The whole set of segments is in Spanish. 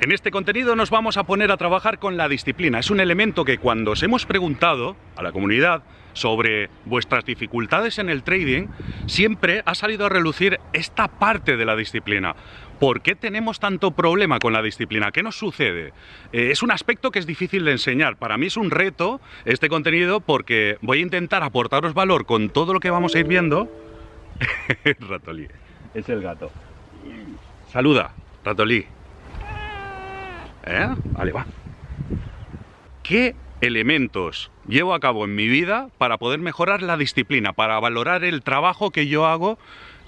En este contenido nos vamos a poner a trabajar con la disciplina. Es un elemento que cuando os hemos preguntado a la comunidad sobre vuestras dificultades en el trading, siempre ha salido a relucir esta parte de la disciplina. ¿Por qué tenemos tanto problema con la disciplina? ¿Qué nos sucede? Eh, es un aspecto que es difícil de enseñar. Para mí es un reto este contenido porque voy a intentar aportaros valor con todo lo que vamos a ir viendo. Ratolí. Es el gato. Saluda, Ratolí. ¿Eh? Vale, va. ¿Qué elementos llevo a cabo en mi vida para poder mejorar la disciplina, para valorar el trabajo que yo hago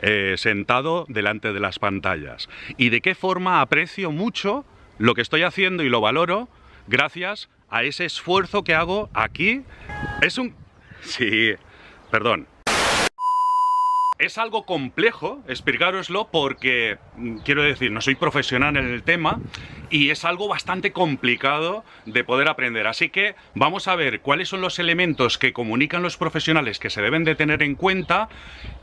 eh, sentado delante de las pantallas? ¿Y de qué forma aprecio mucho lo que estoy haciendo y lo valoro gracias a ese esfuerzo que hago aquí? Es un... Sí, perdón, es algo complejo explicaroslo porque, mm, quiero decir, no soy profesional en el tema y es algo bastante complicado de poder aprender. Así que vamos a ver cuáles son los elementos que comunican los profesionales que se deben de tener en cuenta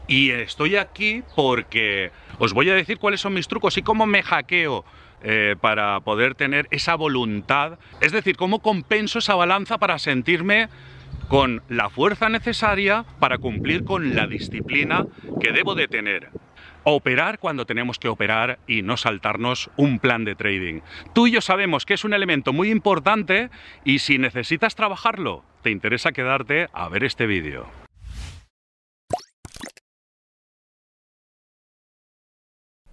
y estoy aquí porque os voy a decir cuáles son mis trucos y cómo me hackeo eh, para poder tener esa voluntad. Es decir, cómo compenso esa balanza para sentirme con la fuerza necesaria para cumplir con la disciplina que debo de tener. Operar cuando tenemos que operar y no saltarnos un plan de trading. Tú y yo sabemos que es un elemento muy importante y si necesitas trabajarlo, te interesa quedarte a ver este vídeo.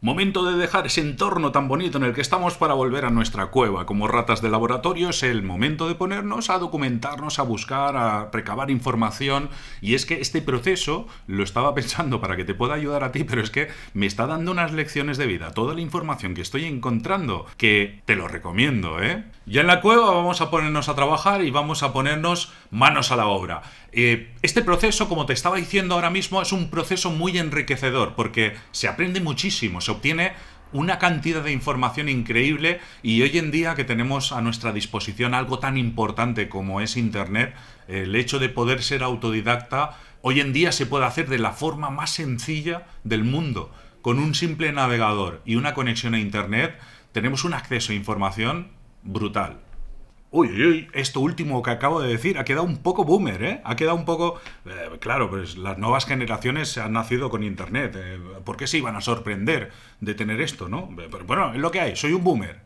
Momento de dejar ese entorno tan bonito en el que estamos para volver a nuestra cueva. Como ratas de laboratorio es el momento de ponernos a documentarnos, a buscar, a recabar información. Y es que este proceso lo estaba pensando para que te pueda ayudar a ti, pero es que me está dando unas lecciones de vida. Toda la información que estoy encontrando, que te lo recomiendo, ¿eh? Ya en la cueva vamos a ponernos a trabajar y vamos a ponernos manos a la obra. Eh, este proceso, como te estaba diciendo ahora mismo, es un proceso muy enriquecedor porque se aprende muchísimo, se obtiene una cantidad de información increíble y hoy en día que tenemos a nuestra disposición algo tan importante como es Internet, el hecho de poder ser autodidacta hoy en día se puede hacer de la forma más sencilla del mundo. Con un simple navegador y una conexión a Internet tenemos un acceso a información brutal. Uy, uy, uy, esto último que acabo de decir ha quedado un poco boomer, ¿eh? Ha quedado un poco... Eh, claro, pues las nuevas generaciones han nacido con Internet. Eh, ¿Por qué se iban a sorprender de tener esto, no? Eh, pero bueno, es lo que hay, soy un boomer.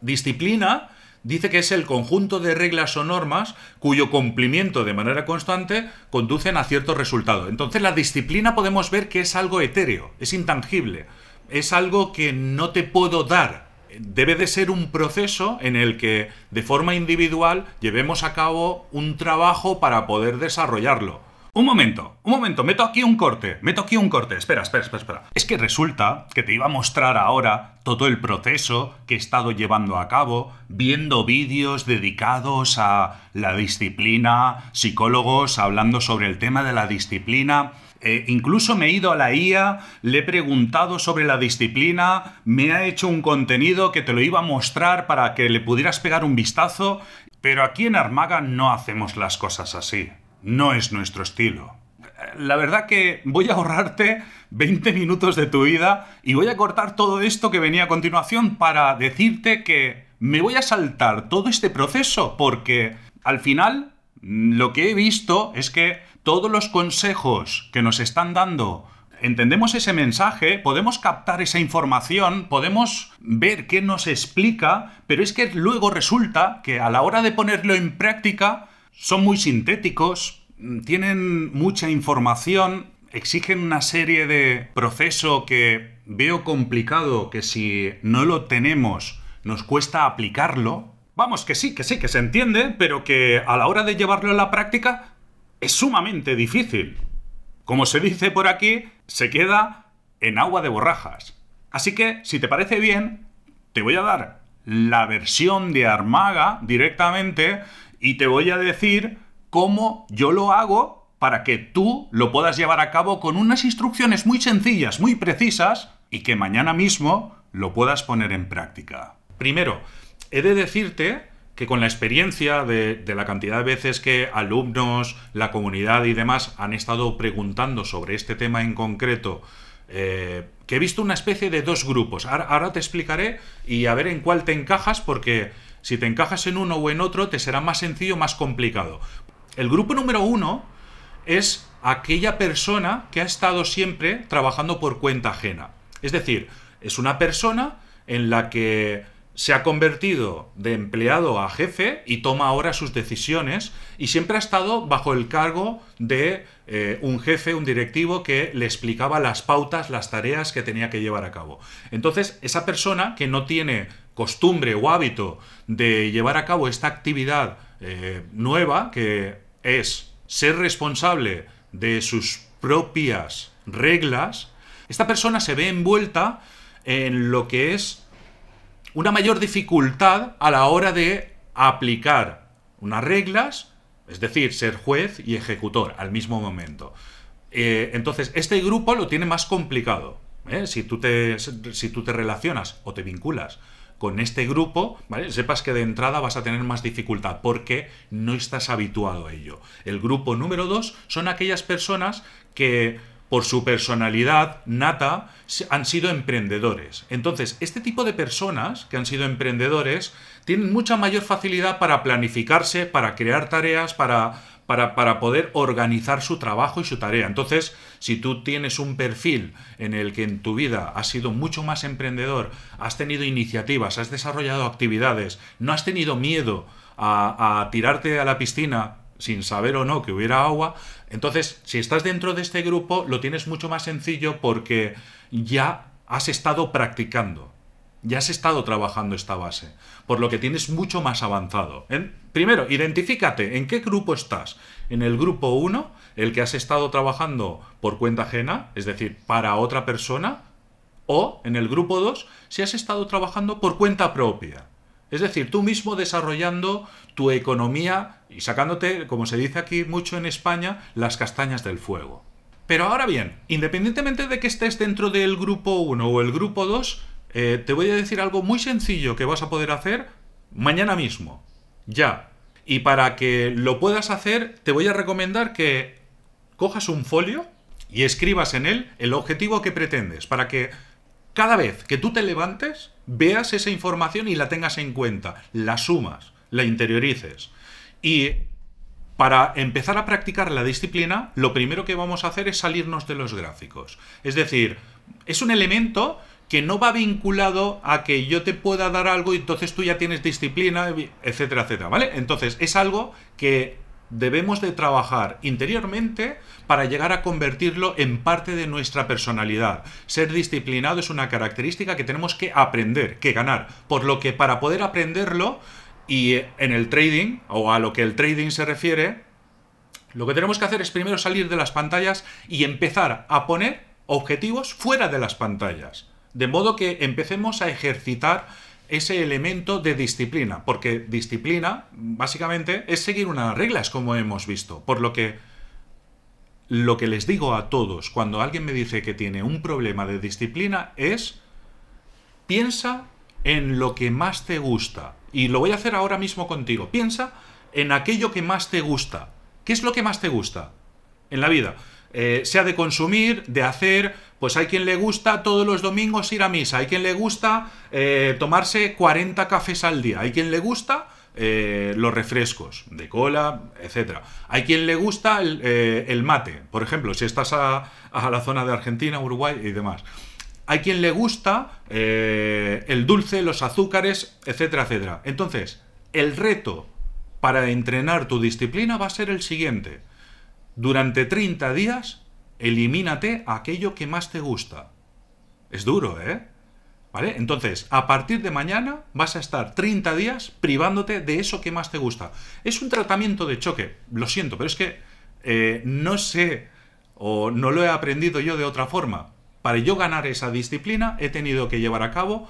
Disciplina dice que es el conjunto de reglas o normas cuyo cumplimiento de manera constante conducen a cierto resultado. Entonces la disciplina podemos ver que es algo etéreo, es intangible, es algo que no te puedo dar debe de ser un proceso en el que de forma individual llevemos a cabo un trabajo para poder desarrollarlo. Un momento, un momento, meto aquí un corte, meto aquí un corte, espera, espera, espera, espera. Es que resulta que te iba a mostrar ahora todo el proceso que he estado llevando a cabo, viendo vídeos dedicados a la disciplina, psicólogos hablando sobre el tema de la disciplina, eh, incluso me he ido a la IA, le he preguntado sobre la disciplina, me ha hecho un contenido que te lo iba a mostrar para que le pudieras pegar un vistazo, pero aquí en Armaga no hacemos las cosas así. No es nuestro estilo. La verdad que voy a ahorrarte 20 minutos de tu vida y voy a cortar todo esto que venía a continuación para decirte que me voy a saltar todo este proceso porque al final lo que he visto es que todos los consejos que nos están dando entendemos ese mensaje, podemos captar esa información, podemos ver qué nos explica, pero es que luego resulta que a la hora de ponerlo en práctica son muy sintéticos, tienen mucha información, exigen una serie de proceso que veo complicado, que si no lo tenemos nos cuesta aplicarlo. Vamos, que sí, que sí, que se entiende, pero que a la hora de llevarlo a la práctica es sumamente difícil. Como se dice por aquí, se queda en agua de borrajas. Así que, si te parece bien, te voy a dar la versión de Armaga directamente y te voy a decir cómo yo lo hago para que tú lo puedas llevar a cabo con unas instrucciones muy sencillas, muy precisas y que mañana mismo lo puedas poner en práctica. Primero, he de decirte que con la experiencia de, la cantidad de veces que alumnos, la comunidad y demás han estado preguntando sobre este tema en concreto, eh, que he visto una especie de dos grupos. Ahora, ahora, te explicaré y a ver en cuál te encajas, porque si te encajas en uno o en otro, te será más sencillo, más complicado. El grupo número uno es aquella persona que ha estado siempre trabajando por cuenta ajena. Es decir, es una persona en la que se ha convertido de empleado a jefe y toma ahora sus decisiones y siempre ha estado bajo el cargo de eh, un jefe, un directivo que le explicaba las pautas, las tareas que tenía que llevar a cabo. Entonces, esa persona que no tiene costumbre o hábito de llevar a cabo esta actividad eh, nueva, que es ser responsable de sus propias reglas, esta persona se ve envuelta en lo que es una mayor dificultad a la hora de aplicar unas reglas, es decir, ser juez y ejecutor al mismo momento. Eh, entonces, este grupo lo tiene más complicado. ¿eh? Si, tú te, si tú te relacionas o te vinculas con este grupo, sepas que de entrada vas a tener más dificultad porque no estás habituado a ello. El grupo número dos son aquellas personas que por su personalidad nata, han sido emprendedores. Entonces, este tipo de personas que han sido emprendedores tienen mucha mayor facilidad para planificarse, para crear tareas, para, para, para poder organizar su trabajo y su tarea. Entonces, si tú tienes un perfil en el que en tu vida has sido mucho más emprendedor, has tenido iniciativas, has desarrollado actividades, no has tenido miedo a, a tirarte a la piscina sin saber o no que hubiera agua, entonces, si estás dentro de este grupo, lo tienes mucho más sencillo porque ya has estado practicando, ya has estado trabajando esta base, por lo que tienes mucho más avanzado. Primero, identifícate en qué grupo estás. En el grupo 1, el que has estado trabajando por cuenta ajena, es decir, para otra persona, o en el grupo 2, si has estado trabajando por cuenta propia. Es decir, tú mismo desarrollando tu economía y sacándote, como se dice aquí mucho en España, las castañas del fuego. Pero ahora bien, independientemente de que estés dentro del grupo 1 o el grupo 2, eh, te voy a decir algo muy sencillo que vas a poder hacer mañana mismo. Ya. Y para que lo puedas hacer, te voy a recomendar que cojas un folio y escribas en él el objetivo que pretendes, para que cada vez que tú te levantes, veas esa información y la tengas en cuenta, la sumas, la interiorices. Y para empezar a practicar la disciplina, lo primero que vamos a hacer es salirnos de los gráficos. Es decir, es un elemento que no va vinculado a que yo te pueda dar algo y entonces tú ya tienes disciplina, etcétera, etcétera, ¿vale? Entonces es algo que debemos de trabajar interiormente para llegar a convertirlo en parte de nuestra personalidad. Ser disciplinado es una característica que tenemos que aprender, que ganar. Por lo que para poder aprenderlo y eh, en el trading, o a lo que el trading se refiere, lo que tenemos que hacer es primero salir de las pantallas y empezar a poner objetivos fuera de las pantallas. De modo que empecemos a ejercitar ese elemento de disciplina, porque disciplina básicamente es seguir unas reglas como hemos visto, por lo que lo que les digo a todos cuando alguien me dice que tiene un problema de disciplina es piensa en lo que más te gusta. Y lo voy a hacer ahora mismo contigo. Piensa en aquello que más te gusta. ¿Qué es lo que más te gusta en la vida? Eh, sea de consumir, de hacer, pues hay quien le gusta todos los domingos ir a misa, hay quien le gusta eh, tomarse 40 cafés al día, hay quien le gusta eh, los refrescos de cola, etc. Hay quien le gusta eh, el, mate, por ejemplo, si estás a, a, la zona de Argentina, Uruguay y demás. Hay quien le gusta el dulce, los azúcares, etcétera, etcétera. Entonces, el reto para entrenar tu disciplina va a ser el siguiente. Durante 30 días Elimínate aquello que más te gusta. Es duro, ¿eh? ¿Vale? Entonces, a partir de mañana vas a estar 30 días privándote de eso que más te gusta. Es un tratamiento de choque, lo siento, pero es que eh, no sé o no lo he aprendido yo de otra forma. Para yo ganar esa disciplina he tenido que llevar a cabo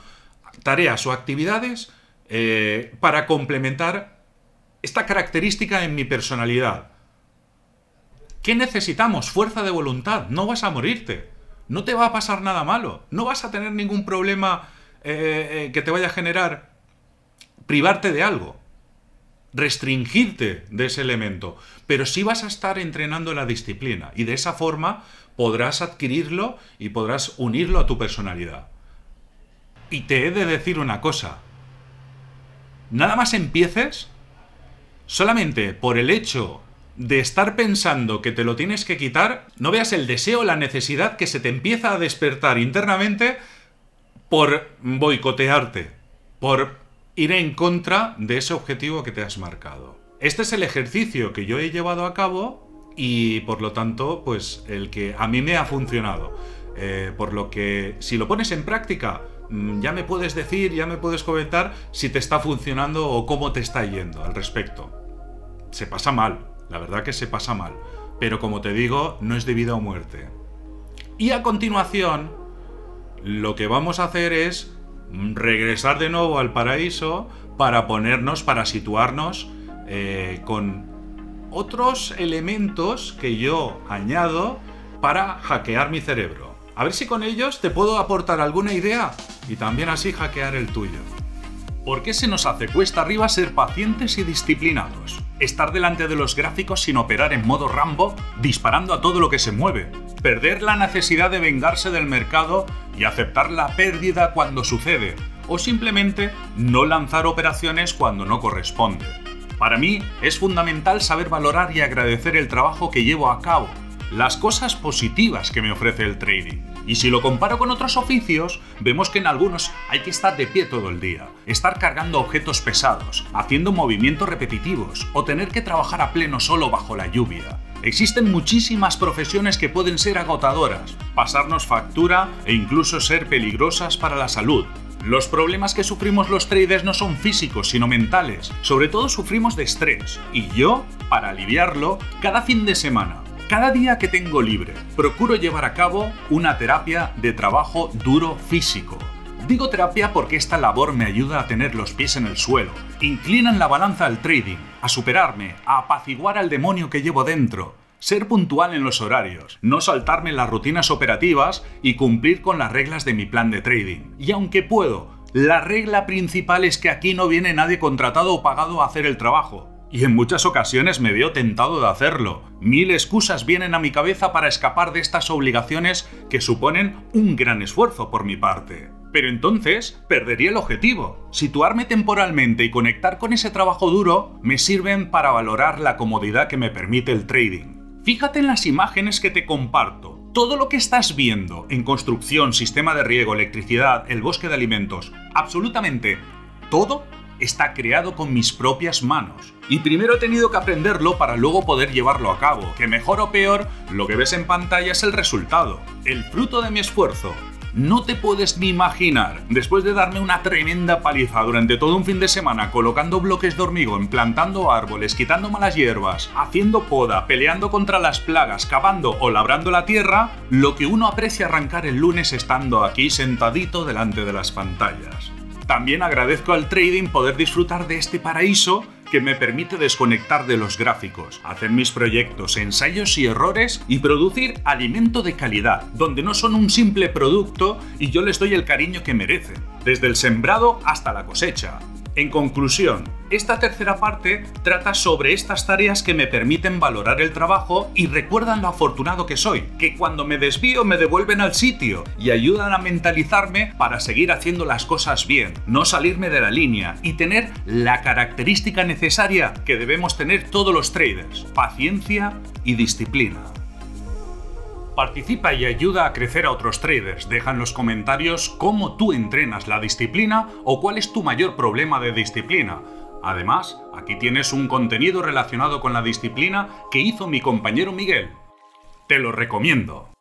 tareas o actividades eh, para complementar esta característica en mi personalidad. ¿Qué necesitamos? Fuerza de voluntad. No vas a morirte. No te va a pasar nada malo. No vas a tener ningún problema eh, eh, eh, que te vaya a generar privarte de algo. Restringirte de ese elemento. Pero sí vas a estar entrenando la disciplina. Y de esa forma podrás adquirirlo y podrás unirlo a tu personalidad. Y te he de decir una cosa. Nada más empieces, solamente por el hecho de estar pensando que te lo tienes que quitar, no veas el deseo, la necesidad que se te empieza a despertar internamente por boicotearte, por ir en contra de ese objetivo que te has marcado. Este es el ejercicio que yo he llevado a cabo y por lo tanto, pues el que a mí me ha funcionado. Eh, por lo que si lo pones en práctica, mm, ya me puedes decir, ya me puedes comentar si te está funcionando o cómo te está yendo al respecto. Se pasa mal, la verdad que se pasa mal. Pero como te digo, no es de vida o muerte. Y a continuación, lo que vamos a hacer es regresar de nuevo al paraíso para ponernos, para situarnos eh, con otros elementos que yo añado para hackear mi cerebro. A ver si con ellos te puedo aportar alguna idea y también así hackear el tuyo. ¿Por qué se nos hace cuesta arriba ser pacientes y disciplinados? estar delante de los gráficos sin operar en modo Rambo, disparando a todo lo que se mueve, perder la necesidad de vengarse del mercado y aceptar la pérdida cuando sucede, o simplemente no lanzar operaciones cuando no corresponde. Para mí es fundamental saber valorar y agradecer el trabajo que llevo a cabo, las cosas positivas que me ofrece el trading. Y si lo comparo con otros oficios, vemos que en algunos hay que estar de pie todo el día, estar cargando objetos pesados, haciendo movimientos repetitivos o tener que trabajar a pleno solo bajo la lluvia. Existen muchísimas profesiones que pueden ser agotadoras, pasarnos factura e incluso ser peligrosas para la salud. Los problemas que sufrimos los traders no son físicos, sino mentales. Sobre todo sufrimos de estrés. Y yo, para aliviarlo, cada fin de semana cada día que tengo libre, procuro llevar a cabo una terapia de trabajo duro físico. Digo terapia porque esta labor me ayuda a tener los pies en el suelo, inclinan la balanza al trading, a superarme, a apaciguar al demonio que llevo dentro, ser puntual en los horarios, no saltarme las rutinas operativas y cumplir con las reglas de mi plan de trading. Y aunque puedo, la regla principal es que aquí no viene nadie contratado o pagado a hacer el trabajo y en muchas ocasiones me veo tentado de hacerlo. Mil excusas vienen a mi cabeza para escapar de estas obligaciones que suponen un gran esfuerzo por mi parte. Pero entonces perdería el objetivo. Situarme temporalmente y conectar con ese trabajo duro me sirven para valorar la comodidad que me permite el trading. Fíjate en las imágenes que te comparto. Todo lo que estás viendo en construcción, sistema de riego, electricidad, el bosque de alimentos, absolutamente todo está creado con mis propias manos. Y primero he tenido que aprenderlo para luego poder llevarlo a cabo, que mejor o peor, lo que ves en pantalla es el resultado, el fruto de mi esfuerzo. No te puedes ni imaginar, después de darme una tremenda paliza durante todo un fin de semana colocando bloques de hormigón, plantando árboles, quitando malas hierbas, haciendo poda, peleando contra las plagas, cavando o labrando la tierra, lo que uno aprecia arrancar el lunes estando aquí sentadito delante de las pantallas. También agradezco al trading poder disfrutar de este paraíso que me permite desconectar de los gráficos, hacer mis proyectos, ensayos y errores y producir alimento de calidad, donde no son un simple producto y yo les doy el cariño que merecen, desde el sembrado hasta la cosecha. En conclusión, esta tercera parte trata sobre estas tareas que me permiten valorar el trabajo y recuerdan lo afortunado que soy, que cuando me desvío me devuelven al sitio y ayudan a mentalizarme para seguir haciendo las cosas bien, no salirme de la línea y tener la característica necesaria que debemos tener todos los traders, paciencia y disciplina. Participa y ayuda a crecer a otros traders. Deja en los comentarios cómo tú entrenas la disciplina o cuál es tu mayor problema de disciplina. Además, aquí tienes un contenido relacionado con la disciplina que hizo mi compañero Miguel. Te lo recomiendo.